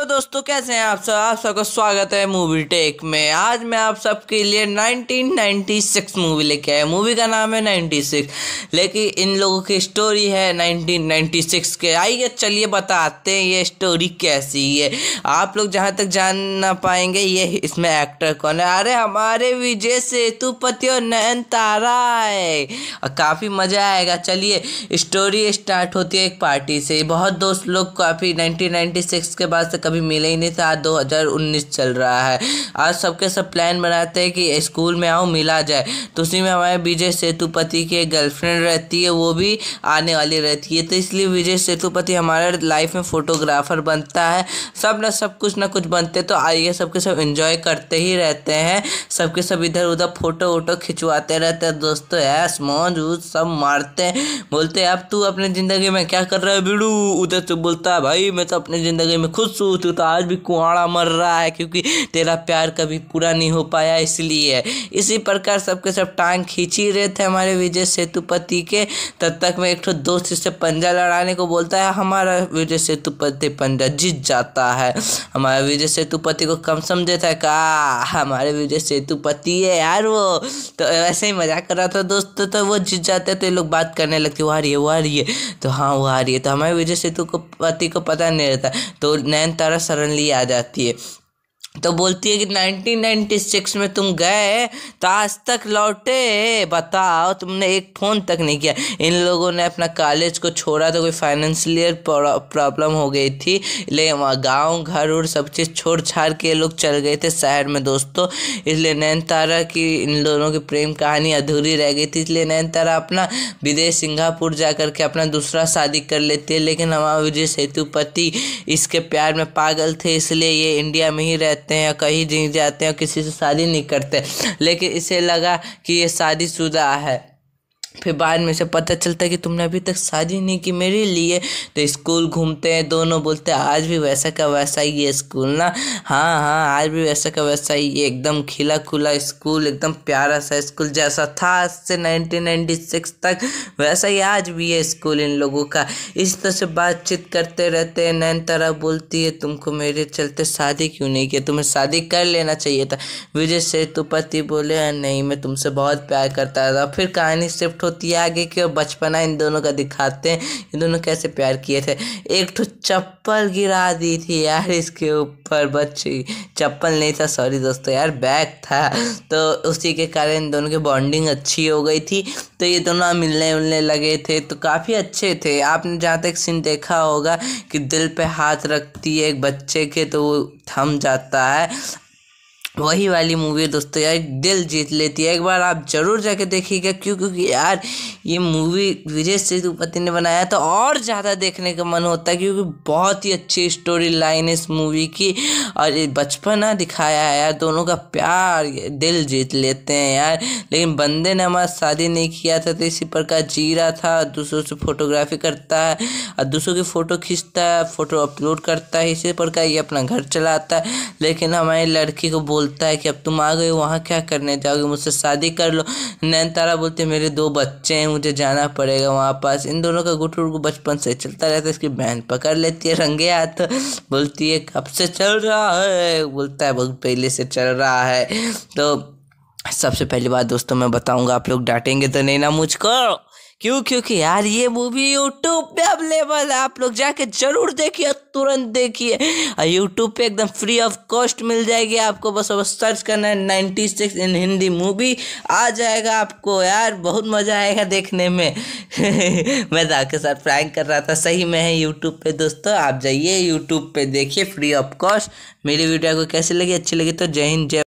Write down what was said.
hello दोस्तों कैसे हैं आप सब आप सबका स्वागत है मूवी टेक में आज मैं आप सबके लिए 1996 मूवी लेके आया मूवी का नाम है 96 लेकिन इन लोगों की स्टोरी है 1996 के आइए चलिए बताते हैं ये स्टोरी कैसी है आप लोग जहाँ तक जान ना पाएंगे ये इसमें एक्टर कौन है अरे हमारे विजय सेतुपति और नयन तारा है काफ़ी मज़ा आएगा चलिए स्टोरी स्टार्ट होती है एक पार्टी से बहुत दोस्त लोग काफ़ी नाइनटीन के बाद से कभी मिले ही नहीं था दो हज़ार उन्नीस चल रहा है आज सबके सब प्लान बनाते हैं कि स्कूल में आओ मिला जाए तो उसी में हमारे विजय सेतुपति की गर्लफ्रेंड रहती है वो भी आने वाली रहती है तो इसलिए विजय सेतुपति हमारे लाइफ में फोटोग्राफर बनता है सब ना सब कुछ ना कुछ बनते तो आइए सबके सब इन्जॉय करते ही रहते हैं सबके सब इधर उधर फोटो वोटो खिंचवाते रहते हैं दोस्तों ऐस मौज उज सब मारते हैं बोलते अब तू अपनी ज़िंदगी में क्या कर रहा है बीड़ू उधर तो बोलता है भाई मैं तो अपनी ज़िंदगी में खुश हूँ तो, तो आज भी कुआड़ा मर रहा है क्योंकि तेरा प्यार कभी पूरा नहीं हो पाया इसलिए इसी प्रकार सबके सब टांग खींची रहे थे हमारे विजय सेतुपति के तब तक में एक दोस्त से पंजा लड़ाने को बोलता है हमारा विजय सेतुपति पंजा जीत जाता है हमारा विजय सेतुपति को कम समझे था का हमारे विजय सेतुपति है यार वो तो ऐसे ही मजाक कर रहा था दोस्त तो वो जीत जाते तो ये लोग बात करने लगते वो आ वो आ तो हाँ वो आ तो हमारे विजय सेतुपति को पता नहीं रहता तो नैन द्वारा सडनली आ जाती है तो बोलती है कि 1996 में तुम गए तो आज तक लौटे बताओ तुमने एक फ़ोन तक नहीं किया इन लोगों ने अपना कॉलेज को छोड़ा तो कोई फाइनेंशियल प्रॉब्लम हो गई थी लेकिन गाँव घर और सब चीज़ छोड़ छाड़ के लोग चल गए थे शहर में दोस्तों इसलिए नैन तारा की इन लोगों की प्रेम कहानी अधूरी रह गई थी इसलिए नैन तारा अपना विदेश सिंगापुर जा के अपना दूसरा शादी कर लेती है लेकिन हमारा विजय सेतुपति इसके प्यार में पागल थे इसलिए ये इंडिया में ही रहते रहते हैं कहीं जी जाते हैं किसी से शादी नहीं करते लेकिन इसे लगा कि ये शादीशुदा है फिर बाद में से पता चलता है कि तुमने अभी तक शादी नहीं की मेरे लिए तो स्कूल घूमते हैं दोनों बोलते हैं आज भी वैसा का वैसा ही है स्कूल ना हाँ हाँ आज भी वैसा का वैसा ही है एकदम खिला खुला स्कूल एकदम प्यारा सा स्कूल जैसा था आज से नाइनटीन नाइन्टी सिक्स तक वैसा ही आज भी है स्कूल इन लोगों का इस तरह से बातचीत करते रहते हैं नैन तरह बोलती है तुमको मेरे चलते शादी क्यों नहीं किया तुम्हें शादी कर लेना चाहिए था विजय सेतुपति बोले नहीं मैं तुमसे बहुत प्यार करता था फिर कहानी सिर्फ एक होती है आगे की और बचपना इन दोनों का दिखाते हैं इन दोनों कैसे प्यार किए थे एक ठो तो चप्पल गिरा दी थी यार इसके ऊपर बच्ची चप्पल नहीं था सॉरी दोस्तों यार बैग था तो उसी के कारण इन दोनों की बॉन्डिंग अच्छी हो गई थी तो ये दोनों मिलने उलने लगे थे तो काफ़ी अच्छे थे आपने जहाँ तक सीन देखा होगा कि दिल पे हाथ रखती है एक बच्चे के तो वो थम जाता है वही वाली मूवी है दोस्तों यार दिल जीत लेती है एक बार आप जरूर जाके देखिएगा क्यों क्योंकि यार ये मूवी विजय सेतुपति ने बनाया था और ज़्यादा देखने का मन होता है क्योंकि बहुत ही अच्छी स्टोरी लाइन है इस मूवी की और ये बचपना दिखाया है यार दोनों का प्यार दिल जीत लेते हैं यार लेकिन बंदे ने हमारा शादी नहीं किया था तो इसी प्रकार जी रहा था दूसरों से फोटोग्राफी करता है और दूसरों की फ़ोटो खींचता है फ़ोटो अपलोड करता है इसी प्रकार ये अपना घर चलाता है लेकिन हमारी लड़की को बोल बोलता है कि अब तुम आ गए वहाँ क्या करने जाओगे मुझसे शादी कर लो तारा बोलते मेरे दो बच्चे हैं मुझे जाना पड़ेगा वहाँ पास इन दोनों का गुट बचपन से चलता रहता है इसकी बहन पकड़ लेती है रंगे हाथ बोलती है कब से चल रहा है बोलता है बहुत पहले से चल रहा है तो सबसे पहली बात दोस्तों मैं बताऊंगा आप लोग डांटेंगे तो नहीं ना मुझको क्यों क्योंकि यार ये मूवी यूट्यूब पे अवेलेबल है आप लोग जाके जरूर देखिए तुरंत देखिए और यूट्यूब पे एकदम फ्री ऑफ कॉस्ट मिल जाएगी आपको बस बस सर्च करना है ninety six in Hindi movie आ जाएगा आपको यार बहुत मज़ा आएगा देखने में मैं तो आपके साथ प्रैंक कर रहा था सही में है यूट्यूब पे दोस्तों आप जाइए यूट्यूब पे देखिए फ्री ऑफ कॉस्ट मेरी वीडियो को कैसी लगी अच्छी लगी तो जय हिंद जय